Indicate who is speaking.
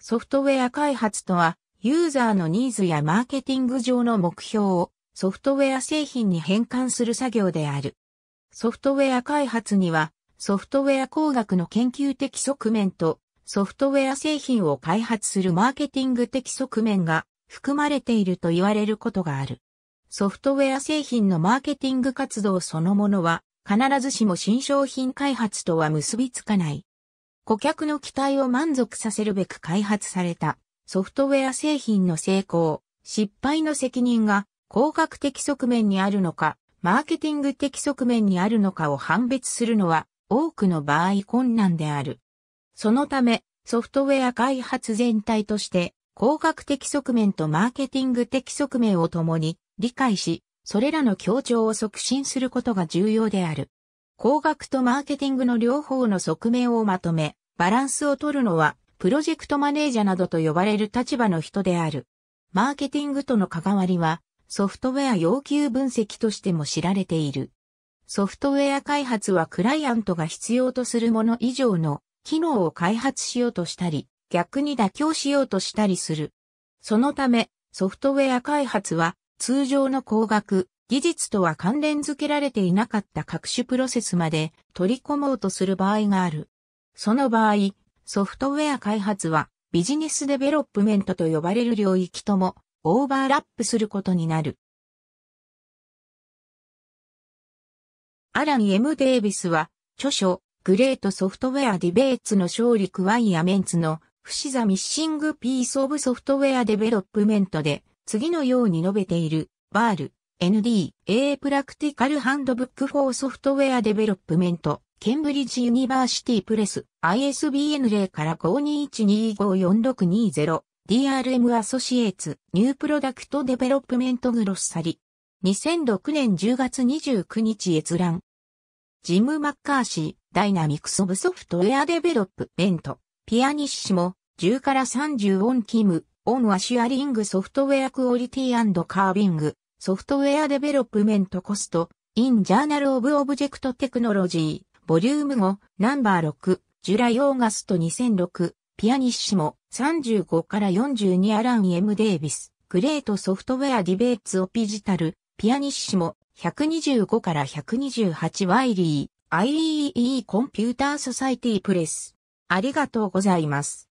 Speaker 1: ソフトウェア開発とは、ユーザーのニーズやマーケティング上の目標をソフトウェア製品に変換する作業である。ソフトウェア開発には、ソフトウェア工学の研究的側面と、ソフトウェア製品を開発するマーケティング的側面が含まれていると言われることがある。ソフトウェア製品のマーケティング活動そのものは、必ずしも新商品開発とは結びつかない。顧客の期待を満足させるべく開発されたソフトウェア製品の成功、失敗の責任が工学的側面にあるのか、マーケティング的側面にあるのかを判別するのは多くの場合困難である。そのため、ソフトウェア開発全体として、工学的側面とマーケティング的側面を共に理解し、それらの協調を促進することが重要である。工学とマーケティングの両方の側面をまとめ、バランスを取るのは、プロジェクトマネージャーなどと呼ばれる立場の人である。マーケティングとの関わりは、ソフトウェア要求分析としても知られている。ソフトウェア開発はクライアントが必要とするもの以上の機能を開発しようとしたり、逆に妥協しようとしたりする。そのため、ソフトウェア開発は通常の工学、技術とは関連づけられていなかった各種プロセスまで取り込もうとする場合がある。その場合、ソフトウェア開発はビジネスデベロップメントと呼ばれる領域ともオーバーラップすることになる。アラン・ムデイビスは著書グレートソフトウェアディベーツの勝利クワイアメンツの不死ザミッシングピースオブソフトウェアデベロップメントで次のように述べているバール ND A プラクティカルハンドブックフォーソフトウェアデベロップメントケンブリッジユニバーシティプレス、ISBN 0から5 2 1 2 5 4 6 2 0 DRM アソシエーツ、ニュープロダクトデベロップメントグロッサリ。2006年10月29日閲覧。ジム・マッカーシー、ダイナミクス・オブ・ソフトウェア・デベロップ・メント、ピアニッシモ、10から30オン・キム、オン・アシュアリング・ソフトウェア・クオリティアンド・カービング、ソフトウェア・デベロップメント・コスト、イン・ジャーナル・オブ・オブジェクト・テクノロジー。ボリューム5、ナンバー6、ジュライ・オーガスト2006、ピアニッシモ、35から42アラン・エム・デイビス、グレート・ソフトウェア・ディベーツ・オピジタル、ピアニッシモ、125から128ワイリー、IEEE コンピューターソサイティプレス。ありがとうございます。